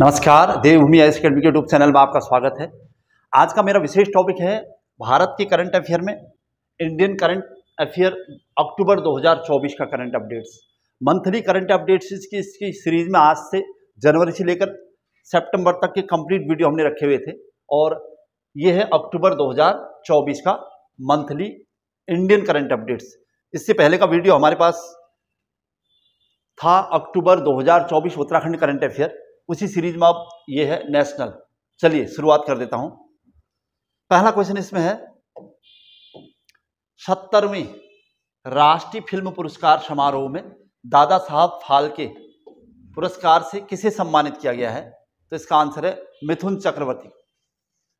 नमस्कार Devbhoomi I S academy के YouTube channel में आपका स्वागत है आज का मेरा विशेष टॉपिक है भारत के करंट अफेयर में इंडियन करंट अफेयर अक्टूबर 2024 का current updates monthly current updates की इसकी सीरीज में आज से जनवरी से लेकर सितंबर तक के कंप्लीट वीडियो हमने रखे हुए थे और ये है अक्टूबर दो का मंथली इंडियन करंट अपडेट्स इससे पहले का वीडियो हमारे पास था अक्टूबर 2024 उत्तराखंड करंट अफेयर उसी सीरीज में अब ये है नेशनल चलिए शुरुआत कर देता हूं पहला क्वेश्चन इसमें है सत्तरवीं राष्ट्रीय फिल्म पुरस्कार समारोह में दादा साहब फालके पुरस्कार से किसे सम्मानित किया गया है तो इसका आंसर है मिथुन चक्रवर्ती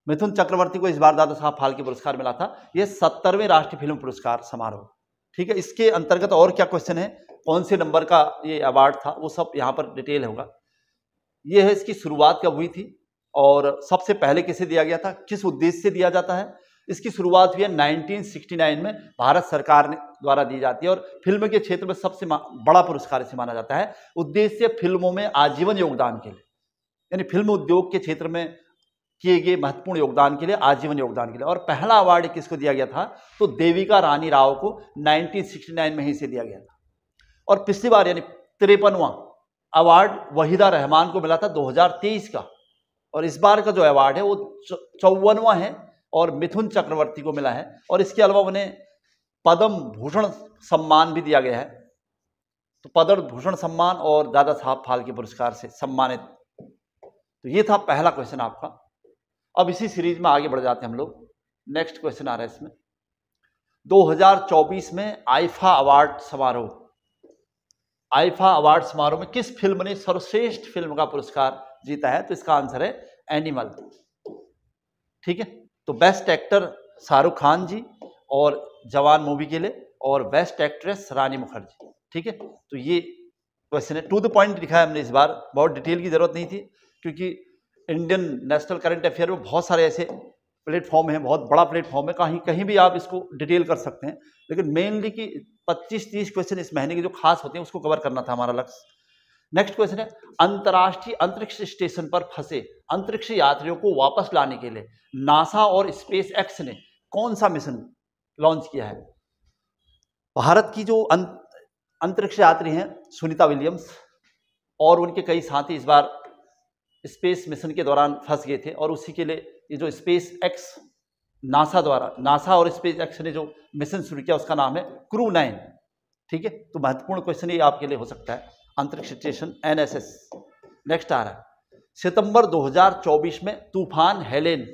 मिथुन चक्रवर्ती को इस बार दादा साहब फालके पुरस्कार मिला था यह सत्तरवें राष्ट्रीय फिल्म पुरस्कार समारोह ठीक है इसके अंतर्गत और क्या क्वेश्चन है कौन से नंबर का ये अवार्ड था वो सब यहाँ पर डिटेल होगा ये है इसकी शुरुआत कब हुई थी और सबसे पहले किसे दिया गया था किस उद्देश्य से दिया जाता है इसकी शुरुआत हुई है 1969 में भारत सरकार ने द्वारा दी जाती है और फिल्म के क्षेत्र में सबसे बड़ा पुरस्कार इसे माना जाता है उद्देश्य फिल्मों में आजीवन योगदान के लिए यानी फिल्म उद्योग के क्षेत्र में किए गए महत्वपूर्ण योगदान के लिए आजीवन योगदान के लिए और पहला अवार्ड किसको दिया गया था तो देविका रानी राव को 1969 में ही से दिया गया था और पिछली बार यानी तिरपनवा अवार्ड वहीदा रहमान को मिला था 2023 का और इस बार का जो अवार्ड है वो चौवनवा है और मिथुन चक्रवर्ती को मिला है और इसके अलावा उन्हें पद्म भूषण सम्मान भी दिया गया है तो पद्म भूषण सम्मान और दादा साहब फालके पुरस्कार से सम्मानित तो ये था पहला क्वेश्चन आपका अब इसी सीरीज में आगे बढ़ जाते हैं हम लोग नेक्स्ट क्वेश्चन आ रहा है इसमें 2024 में आईफा अवार्ड समारोह आईफा अवार्ड समारोह में किस फिल्म ने सर्वश्रेष्ठ फिल्म का पुरस्कार जीता है तो इसका आंसर है एनिमल ठीक है तो बेस्ट एक्टर शाहरुख खान जी और जवान मूवी के लिए और बेस्ट एक्ट्रेस रानी मुखर्जी ठीक है तो ये क्वेश्चन है टू द पॉइंट लिखा है हमने इस बार बहुत डिटेल की जरूरत नहीं थी क्योंकि इंडियन नेशनल करंट अफेयर में बहुत सारे ऐसे प्लेटफॉर्म है बहुत बड़ा प्लेटफॉर्म है कहीं कहीं भी आप इसको डिटेल कर सकते हैं लेकिन मेनली कि 25-30 क्वेश्चन इस महीने के जो खास होते हैं उसको कवर करना था हमारा लक्ष्य नेक्स्ट क्वेश्चन है अंतर्राष्ट्रीय अंतरिक्ष स्टेशन पर फंसे अंतरिक्ष यात्रियों को वापस लाने के लिए नासा और स्पेस एक्स ने कौन सा मिशन लॉन्च किया है भारत की जो अं-, अंतरिक्ष यात्री हैं सुनीता विलियम्स और उनके कई साथी इस बार स्पेस मिशन के दौरान फंस गए थे और उसी के लिए ये जो स्पेस एक्स नासा द्वारा नासा और स्पेस एक्स ने जो मिशन शुरू किया उसका नाम है क्रू नाइन ठीक है तो महत्वपूर्ण क्वेश्चन ये आपके लिए हो सकता है अंतरिक्ष स्टेशन एनएसएस नेक्स्ट आ रहा है सितंबर 2024 में तूफान हेलेन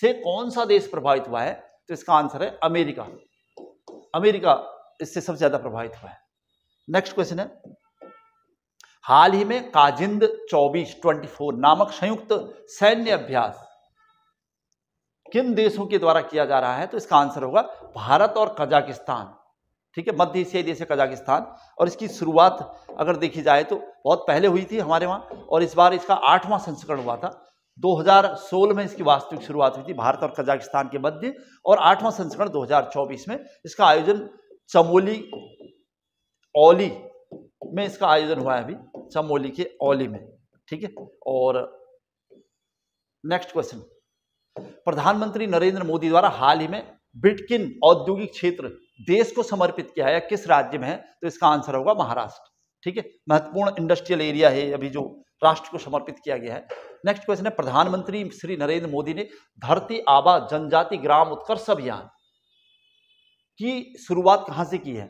से कौन सा देश प्रभावित हुआ है तो इसका आंसर है अमेरिका अमेरिका इससे सबसे ज्यादा प्रभावित हुआ है नेक्स्ट क्वेश्चन है हाल ही में काजिंद 24 24 नामक संयुक्त सैन्य अभ्यास किन देशों के द्वारा किया जा रहा है तो इसका आंसर होगा भारत और कजाकिस्तान ठीक है मध्य एशियाई देश है कजाकिस्तान और इसकी शुरुआत अगर देखी जाए तो बहुत पहले हुई थी हमारे वहाँ और इस बार इसका आठवां संस्करण हुआ था 2016 में इसकी वास्तविक शुरुआत हुई थी भारत और कजाकिस्तान के मध्य और आठवां संस्करण 2024 में इसका आयोजन चमोली ओली में इसका आयोजन हुआ है अभी चमोली के ओली में ठीक है और नेक्स्ट क्वेश्चन प्रधानमंत्री नरेंद्र मोदी द्वारा हाल ही में बिटकिन औद्योगिक क्षेत्र देश को समर्पित किया है या किस राज्य में है तो इसका आंसर होगा महाराष्ट्र ठीक है महत्वपूर्ण इंडस्ट्रियल एरिया है अभी जो राष्ट्र को समर्पित किया गया है नेक्स्ट क्वेश्चन है प्रधानमंत्री श्री नरेंद्र मोदी ने धरती आबा जनजाति ग्राम उत्कर्ष अभियान की शुरुआत कहाँ से की है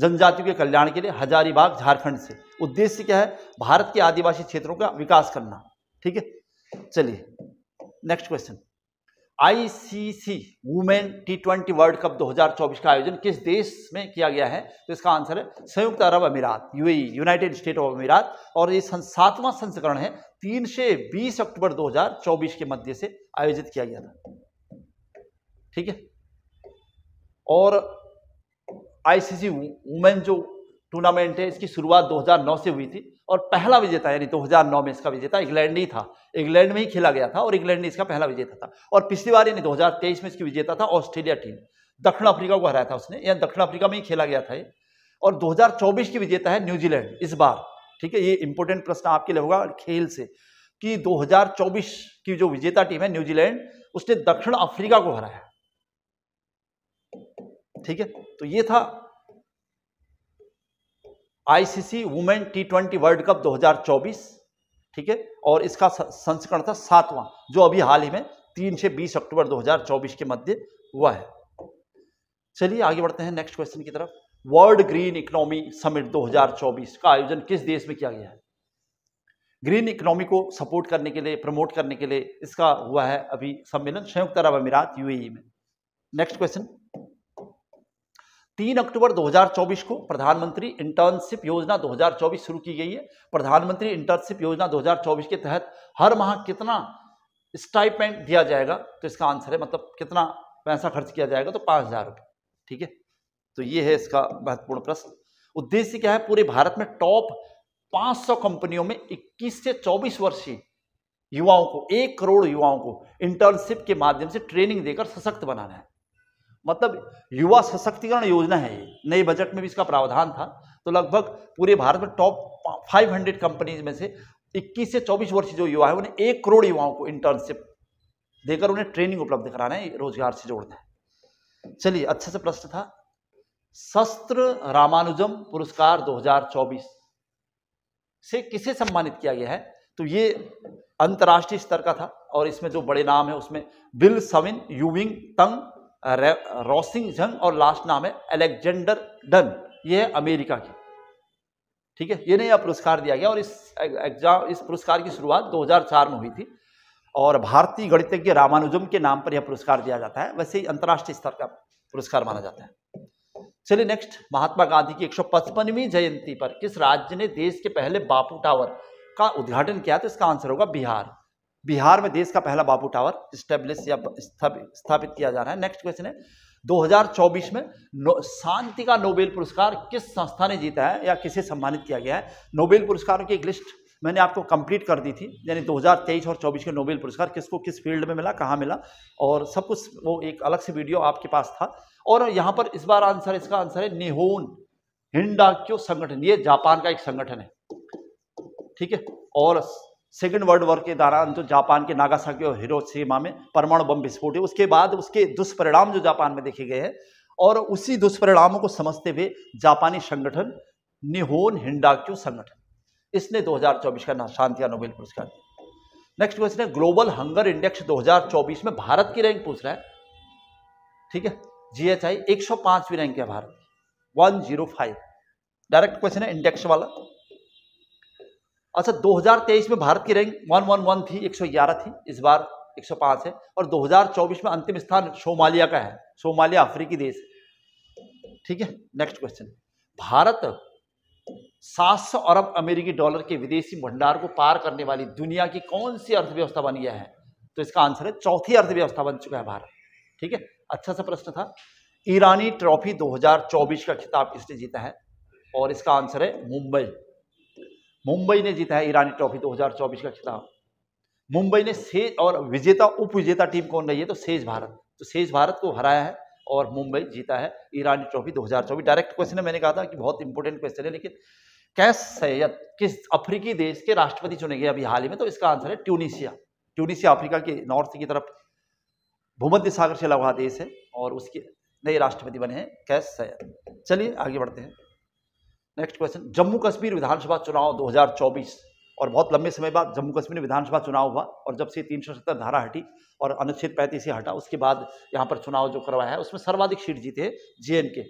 जनजातियों के कल्याण के लिए हजारीबाग झारखंड से उद्देश्य क्या है भारत के आदिवासी क्षेत्रों का विकास करना ठीक है चलिए next question ICC women T twenty world cup 2024 का आयोजन किस देश में किया गया है तो इसका आंसर है संयुक्त अरब अमीरात यूएई यूनाइटेड स्टेट ऑफ अमीरात और ये सातवां संस्करण है तीन से बीस अक्टूबर 2024 के मध्य से आयोजित किया गया था ठीक है और आईसीसी वुमेन जो टूर्नामेंट है इसकी शुरुआत 2009 से हुई थी और पहला विजेता यानी 2009 में इसका विजेता इंग्लैंड ही था इंग्लैंड में ही खेला गया था और इंग्लैंड ने इसका पहला विजेता था और पिछली बार यानी 2023 में इसकी विजेता था ऑस्ट्रेलिया टीम दक्षिण अफ्रीका को हराया था उसने या दक्षिण अफ्रीका में ही खेला गया था और दो की विजेता है न्यूजीलैंड इस बार ठीक है ये इंपॉर्टेंट प्रश्न आपके लिए होगा खेल से कि दो की जो विजेता टीम है न्यूजीलैंड उसने दक्षिण अफ्रीका को हराया ठीक है तो ये था ICC women T twenty world cup 2024 ठीक है और इसका संस्करण था सातवां जो अभी हाल ही में तीन से बीस अक्टूबर 2024 के मध्य हुआ है चलिए आगे बढ़ते हैं नेक्स्ट क्वेश्चन की तरफ वर्ल्ड ग्रीन इकोनॉमी समिट 2024 का आयोजन किस देश में किया गया है ग्रीन इकोनॉमी को सपोर्ट करने के लिए प्रमोट करने के लिए इसका हुआ है अभी सम्मेलन संयुक्त अरब अमीरात यूएई e में नेक्स्ट क्वेश्चन तीन अक्टूबर 2024 को प्रधानमंत्री इंटर्नशिप योजना 2024 शुरू की गई है प्रधानमंत्री इंटर्नशिप योजना 2024 के तहत हर माह कितना स्टाइपेंट दिया जाएगा तो इसका आंसर है मतलब कितना पैसा खर्च किया जाएगा तो पाँच हज़ार रुपये ठीक है तो ये है इसका महत्वपूर्ण प्रश्न उद्देश्य क्या है पूरे भारत में टॉप 500 कंपनियों में इक्कीस से चौबीस वर्षीय युवाओं को एक करोड़ युवाओं को इंटर्नशिप के माध्यम से ट्रेनिंग देकर सशक्त बनाना है मतलब युवा सशक्तिकरण योजना है ये नए बजट में भी इसका प्रावधान था तो लगभग पूरे भारत में टॉप 500 कंपनीज में से 21 से 24 वर्ष जो युवा है उन्हें एक करोड़ युवाओं को इंटर्नशिप देकर उन्हें ट्रेनिंग उपलब्ध कराना है रोजगार से जोड़ना है चलिए अच्छा से प्रश्न था शस्त्र रामानुजम पुरस्कार 2024 से किसे सम्मानित किया गया है तो ये अंतर्राष्ट्रीय स्तर का था और इसमें जो बड़े नाम है उसमें बिल सविन यूविंग तंग रॉसिंग जंग और लास्ट नाम है अलेक्जेंडर डन ये है अमेरिका की ठीक है ये नहीं यह पुरस्कार दिया गया और इस एग्जाम इस पुरस्कार की शुरुआत 2004 में हुई थी और भारतीय गणितज्ञ रामानुजम के नाम पर यह पुरस्कार दिया जाता है वैसे ही अंतर्राष्ट्रीय स्तर का पुरस्कार माना जाता है चलिए नेक्स्ट महात्मा गांधी की 155वीं जयंती पर किस राज्य ने देश के पहले बापू टावर का उद्घाटन किया था इसका आंसर होगा बिहार बिहार में देश का पहला बाबू टावर स्टेब्लिश या स्थापित किया जा रहा है नेक्स्ट क्वेश्चन है 2024 में शांति का नोबेल पुरस्कार किस संस्था ने जीता है या किसे सम्मानित किया गया है नोबेल पुरस्कारों की एक लिस्ट मैंने आपको कंप्लीट कर दी थी यानी 2023 और 24 के नोबेल पुरस्कार किसको किस फील्ड में मिला कहाँ मिला और सब कुछ वो एक अलग से वीडियो आपके पास था और यहाँ पर इस बार आंसर इसका आंसर है निहोन हिंडा संगठन ये जापान का एक संगठन है ठीक है और सेकेंड वर्ल्ड वॉर के दौरान जो जापान के नागासाकी और हिरोशिमा में परमाणु बम विस्फोट हुए उसके बाद उसके दुष्परिणाम जो जापान में देखे गए हैं और उसी दुष्परिणामों को समझते हुए जापानी संगठन निहोन हिंडाक्यू संगठन इसने 2024 का शांति नोबेल पुरस्कार दिया नेक्स्ट क्वेश्चन है ग्लोबल हंगर इंडेक्स 2024 में भारत की रैंक पूछ रहा है ठीक है जीएचआई आई रैंक है भारत वन डायरेक्ट क्वेश्चन है इंडेक्स वाला अच्छा 2023 में भारत की रैंक 111 थी 111 थी इस बार 105 है और 2024 में अंतिम स्थान सोमालिया का है सोमालिया अफ्रीकी देश ठीक है नेक्स्ट क्वेश्चन भारत 700 अरब अमेरिकी डॉलर के विदेशी भंडार को पार करने वाली दुनिया की कौन सी अर्थव्यवस्था बन गया है तो इसका आंसर है चौथी अर्थव्यवस्था बन चुका है भारत ठीक है अच्छा सा प्रश्न था ईरानी ट्रॉफी 2024 का खिताब किसने जीता है और इसका आंसर है मुंबई मुंबई ने जीता है ईरानी ट्रॉफी 2024 का खिताब मुंबई ने शेष और विजेता उप विजेता टीम कौन रही है तो सेज भारत तो सेज भारत को हराया है और मुंबई जीता है ईरानी ट्रॉफी 2024 डायरेक्ट क्वेश्चन है मैंने कहा था कि बहुत इंपॉर्टेंट क्वेश्चन है लेकिन कैस सैयद किस अफ्रीकी देश के राष्ट्रपति चुने गए अभी हाल ही में तो इसका आंसर है ट्यूनिशिया ट्यूनिशिया अफ्रीका के नॉर्थ की तरफ भूमध्य सागर से लगा देश है और उसके नए राष्ट्रपति बने हैं कैस सैयद चलिए आगे बढ़ते हैं नेक्स्ट क्वेश्चन जम्मू कश्मीर विधानसभा चुनाव 2024 और बहुत लंबे समय बाद जम्मू कश्मीर में विधानसभा चुनाव हुआ और जब से तीन धारा हटी और अनुच्छेद पैंतीस हटा उसके बाद यहाँ पर चुनाव जो करवाया है उसमें सर्वाधिक सीट जीते जे के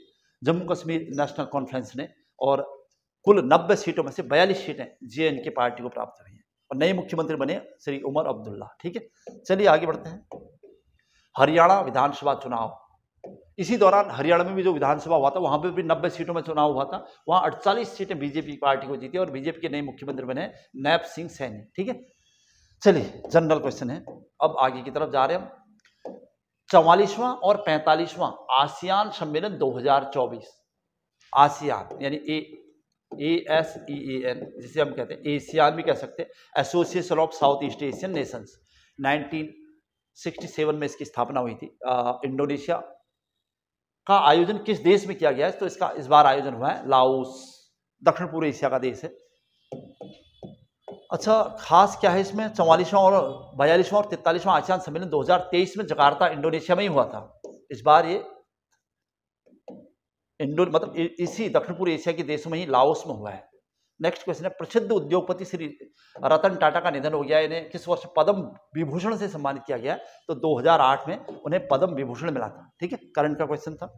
जम्मू कश्मीर नेशनल कॉन्फ्रेंस ने और कुल नब्बे सीटों में से बयालीस सीटें जे के पार्टी को प्राप्त हुई हैं और नए मुख्यमंत्री बने श्री उमर अब्दुल्ला ठीक है चलिए आगे बढ़ते हैं हरियाणा विधानसभा चुनाव इसी दौरान हरियाणा में भी जो विधानसभा हुआ था वहाँ पर भी नब्बे सीटों में चुनाव हुआ था वहाँ अड़तालीस सीटें बीजेपी पार्टी को जीती और बीजेपी के नए मुख्यमंत्री बने नैब सिंह सैनी ठीक है चलिए जनरल क्वेश्चन है अब आगे की तरफ जा रहे हैं हम चौवालीसवां और पैंतालीसवां आसियान सम्मेलन 2024 आसियान यानी ए A S E A N जिसे हम कहते हैं एशियान भी कह सकते हैं association of South East Asian nations 1967 में इसकी स्थापना हुई थी इंडोनेशिया का आयोजन किस देश में किया गया है तो इसका इस बार आयोजन हुआ है लाओस दक्षिण पूर्व एशिया का देश है अच्छा खास क्या है इसमें चौवालीसवां और बयालीसवां और तैतालीसवां आसियान सम्मेलन 2023 में जकार्ता इंडोनेशिया में ही हुआ था इस बार ये इंडो मतलब इसी दक्षिण पूर्व एशिया के देशों में ही लाओस में हुआ है नेक्स्ट क्वेश्चन है प्रसिद्ध उद्योगपति श्री रतन टाटा का निधन हो गया इन्हें किस वर्ष पद्म विभूषण से सम्मानित किया गया तो 2008 में उन्हें पद्म विभूषण मिला था ठीक है करंट का क्वेश्चन था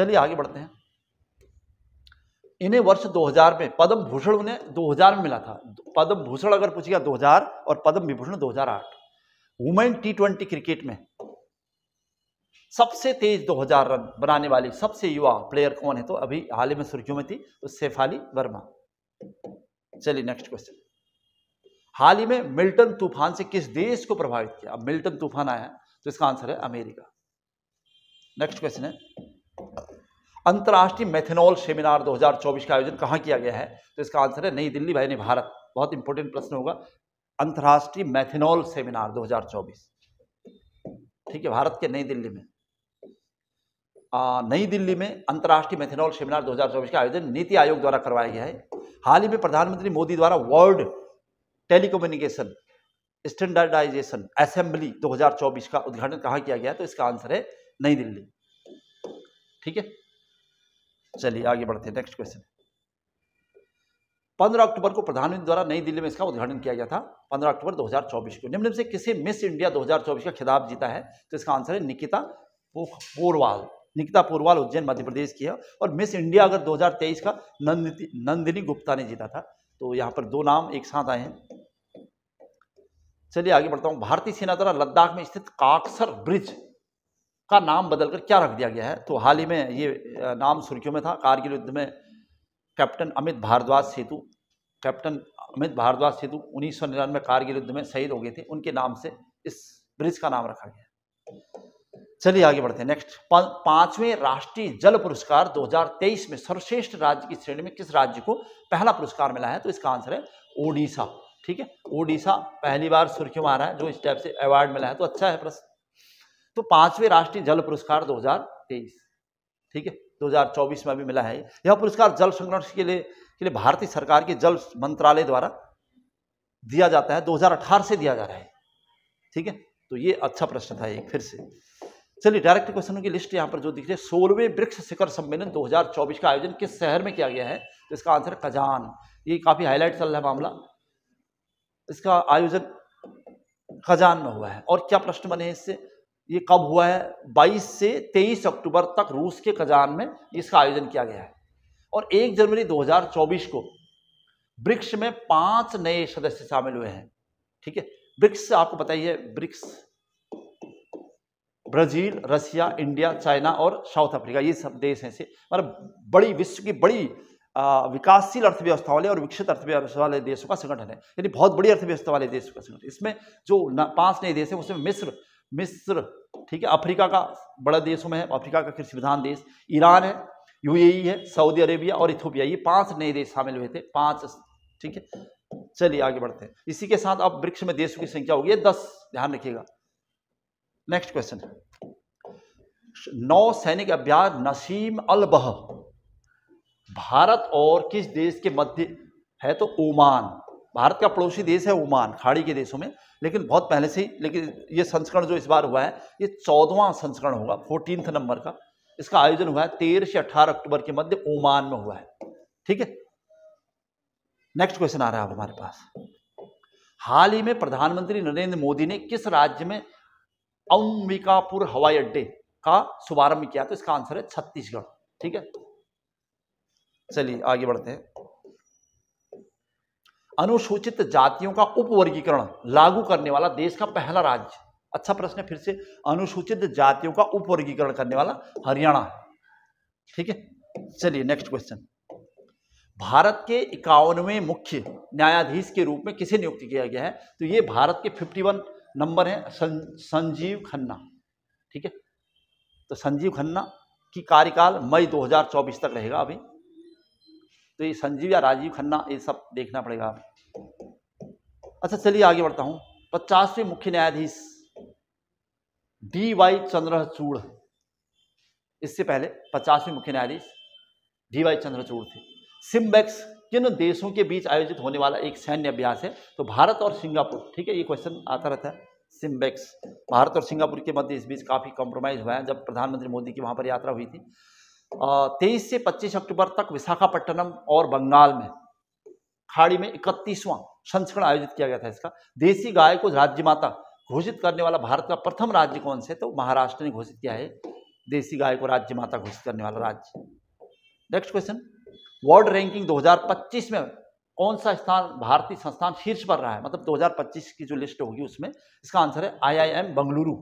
चलिए आगे बढ़ते हैं इन्हें वर्ष 2000 में पद्म भूषण उन्हें 2000 में मिला था पद्म भूषण अगर पूछ गया दो और पद्म विभूषण दो हजार आठ क्रिकेट में सबसे तेज 2000 रन बनाने वाली सबसे युवा प्लेयर कौन है तो अभी हाल ही में सुर्खियों में थी तो सेफाली वर्मा चलिए नेक्स्ट क्वेश्चन हाल ही में मिल्टन तूफान से किस देश को प्रभावित किया अब मिल्टन तूफान आया है तो इसका आंसर है अमेरिका नेक्स्ट क्वेश्चन है अंतर्राष्ट्रीय मेथेनॉल सेमिनार 2024 का आयोजन कहाँ किया गया है तो इसका आंसर है नई दिल्ली भाई भारत बहुत इंपॉर्टेंट प्रश्न होगा अंतर्राष्ट्रीय मैथेनॉल सेमिनार दो ठीक है भारत के नई दिल्ली में नई दिल्ली में अंतर्राष्ट्रीय मेथेनॉल सेमिनार 2024 का आयोजन नीति आयोग द्वारा करवाया गया है हाल ही में प्रधानमंत्री मोदी द्वारा वर्ल्ड टेलीकम्युनिकेशन स्टैंडर्डाइजेशन असेंबली 2024 का उद्घाटन कहाँ किया गया तो इसका आंसर है नई दिल्ली ठीक है चलिए आगे बढ़ते हैं नेक्स्ट क्वेश्चन पंद्रह अक्टूबर को प्रधानमंत्री द्वारा नई दिल्ली में इसका उद्घाटन किया गया था पंद्रह अक्टूबर 2024 को निम्न से किसे मिस इंडिया 2024 का खिताब जीता है तो इसका आंसर है निकिता पोरवाल निकिता पोरवाल उज्जैन मध्य प्रदेश की है और मिस इंडिया अगर 2023 का नंदिनी नंदिनी गुप्ता ने जीता था तो यहाँ पर दो नाम एक साथ आए हैं चलिए आगे बढ़ता हूँ भारतीय सेना द्वारा लद्दाख में स्थित काक्सर ब्रिज का नाम बदलकर क्या रख दिया गया है तो हाल ही में ये नाम सुर्खियों में था कारगिल युद्ध में कैप्टन अमित भारद्वाज सेतु कैप्टन अमित भारद्वाज सेतु उन्नीस सौ निन्यानवे कारगिल युद्ध में शहीद हो गए थे उनके नाम से इस ब्रिज का नाम रखा गया चलिए आगे बढ़ते हैं नेक्स्ट पांचवें राष्ट्रीय जल पुरस्कार 2023 में सर्वश्रेष्ठ राज्य की श्रेणी में किस राज्य को पहला पुरस्कार मिला है तो इसका आंसर है ओडिशा ठीक है ओडिशा पहली बार सुर्खियों में आ रहा है जो इस टाइप से अवार्ड मिला है तो अच्छा है प्रश्न तो पांचवें राष्ट्रीय जल पुरस्कार दो ठीक है 2024 में भी मिला है यह पुरस्कार जल संरक्षण के लिए के लिए भारतीय सरकार के जल मंत्रालय द्वारा दिया जाता है 2018 से दिया जा रहा है ठीक है तो ये अच्छा प्रश्न था एक फिर से चलिए डायरेक्ट क्वेश्चनों की लिस्ट यहाँ पर जो दिख रही है सोलहवें वृक्ष शिखर सम्मेलन 2024 का आयोजन किस शहर में किया गया है तो इसका आंसर कजान ये काफ़ी हाईलाइट चल रहा है मामला इसका आयोजन खजान में हुआ है और क्या प्रश्न बने हैं इससे ये कब हुआ है बाईस से तेईस अक्टूबर तक रूस के खजान में इसका आयोजन किया गया है और एक जनवरी दो को ब्रिक्स में पांच नए सदस्य शामिल हुए हैं ठीक है ब्रिक्स आपको बताइए BRICS Brazil Russia India China और साउथ अफ्रीका ये सब देश हैं से मतलब बड़ी विश्व की बड़ी विकासशील अर्थव्यवस्था वाले और विकसित अर्थव्यवस्था वाले देशों का संगठन है यानी बहुत बड़ी अर्थव्यवस्था वाले देशों का संगठन इसमें जो पांच नए देश हैं उसमें मिस्र मिस्र ठीक है अफ्रीका का बड़ा देशों में है अफ्रीका का कृषि विधान देश ईरान है यू है सऊदी अरेबिया और इथोपिया ये पांच नए देश शामिल हुए थे पांच ठीक है चलिए आगे बढ़ते हैं इसी के साथ अब वृक्ष में देशों की संख्या होगी दस ध्यान रखिएगा नेक्स्ट क्वेश्चन नौ सैनिक अभ्यास नसीम अल बह भारत और किस देश के मध्य है तो ओमान भारत का पड़ोसी देश है ओमान खाड़ी के देशों में लेकिन बहुत पहले से ही लेकिन ये संस्करण जो इस बार हुआ है ये चौदवा संस्करण होगा फोर्टीन नंबर का इसका आयोजन हुआ है तेरह से अठारह अक्टूबर के मध्य ओमान में हुआ है ठीक है नेक्स्ट क्वेश्चन आ रहा है अब हमारे पास हाल ही में प्रधानमंत्री नरेंद्र मोदी ने किस राज्य में अंबिकापुर हवाई अड्डे का शुभारंभ किया तो इसका आंसर है छत्तीसगढ़ ठीक है चलिए आगे बढ़ते हैं अनुसूचित जातियों का उपवर्गीकरण लागू करने वाला देश का पहला राज्य अच्छा प्रश्न है फिर से अनुसूचित जातियों का उपवर्गीकरण करने वाला हरियाणा ठीक है चलिए नेक्स्ट क्वेश्चन भारत के इक्यावनवे मुख्य न्यायाधीश के रूप में किसे नियुक्त किया गया है तो ये भारत के 51 नंबर है सं, संजीव खन्ना ठीक है तो संजीव खन्ना की कार्यकाल मई 2024 तक रहेगा अभी तो ये संजीव या राजीव खन्ना ये सब देखना पड़ेगा अच्छा चलिए आगे बढ़ता हूँ पचासवें मुख्य न्यायाधीश डी वाई चंद्रचूड़ इससे पहले पचासवें मुख्य न्यायाधीश डी वाई चंद्रचूड़ थे सिम्बेक्स किन देशों के बीच आयोजित होने वाला एक सैन्य अभ्यास है तो भारत और सिंगापुर ठीक है ये क्वेश्चन आता रहता है सिम्बेक्स भारत और सिंगापुर के मध्य इस बीच काफ़ी कॉम्प्रोमाइज़ हुआ है जब प्रधानमंत्री मोदी की वहाँ पर यात्रा हुई थी तेईस से पच्चीस अक्टूबर तक विशाखापट्टनम और बंगाल में खाड़ी में इकतीसवां संस्करण आयोजित किया गया था इसका देसी गाय को राज्य माता घोषित करने वाला भारत का प्रथम राज्य कौन से तो महाराष्ट्र ने घोषित किया है देसी गाय को राज्य माता घोषित करने वाला राज्य नेक्स्ट क्वेश्चन वर्ल्ड रैंकिंग 2025 में कौन सा स्थान भारतीय संस्थान शीर्ष पर रहा है मतलब 2025 की जो लिस्ट होगी उसमें इसका आंसर है आईआईएम बंगलुरु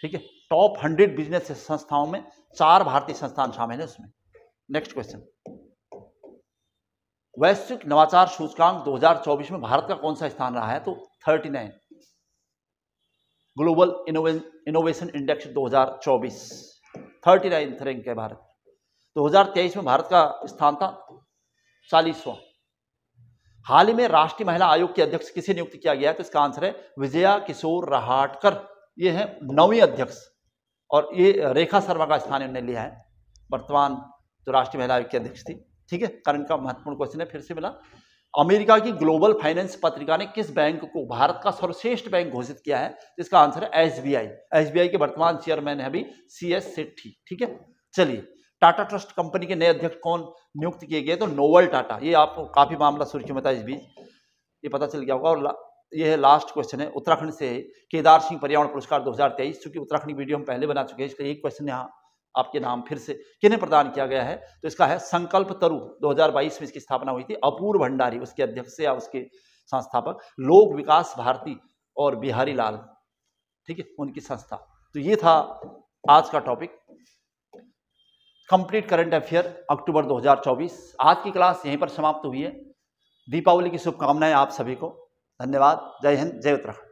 ठीक है टॉप हंड्रेड बिजनेस संस्थाओं में चार भारतीय संस्थान शामिल है उसमें नेक्स्ट क्वेश्चन वैश्विक नवाचार सूचकांक 2024 में भारत का कौन सा स्थान रहा है तो 39 ग्लोबल इनोवेशन इंडेक्स 2024 39 रैंक है भारत 2023 में भारत का स्थान था चालीसवां हाल ही में राष्ट्रीय महिला आयोग के अध्यक्ष किसे नियुक्त किया गया तो इसका आंसर है विजया किशोर रहाटकर ये हैं नौवीं अध्यक्ष और ये रेखा शर्मा का स्थान इन्होंने लिया है वर्तमान जो राष्ट्रीय महिला आयोग की अध्यक्ष थी ठीक है कारण का महत्वपूर्ण क्वेश्चन है फिर से मिला अमेरिका की ग्लोबल फाइनेंस पत्रिका ने किस बैंक को भारत का सर्वश्रेष्ठ बैंक घोषित किया है तो इसका आंसर है एसबीआई एसबीआई के वर्तमान चेयरमैन है अभी सी एस सेठी ठीक है चलिए टाटा ट्रस्ट कंपनी के नए अध्यक्ष कौन नियुक्त किए गए तो नोवल टाटा ये आपको काफ़ी मामला सुर्खी में था इस बीच ये पता चल गया होगा और ये है लास्ट क्वेश्चन है उत्तराखंड से केदार सिंह पर्यावरण पुरस्कार 2023 चूंकि उत्तराखंड वीडियो हम पहले बना चुके हैं इसका एक क्वेश्चन यहाँ आपके नाम फिर से किन्हें प्रदान किया गया है तो इसका है संकल्प तरु बाईस में इसकी स्थापना हुई थी अपूर्व भंडारी उसके अध्यक्ष या उसके संस्थापक लोक विकास भारती और बिहारी लाल ठीक है उनकी संस्था तो ये था आज का topic complete current affair October 2024 आज की क्लास यहीं पर समाप्त हुई है दीपावली की शुभकामनाएं आप सभी को धन्यवाद जय हिंद जय उत्तराखंड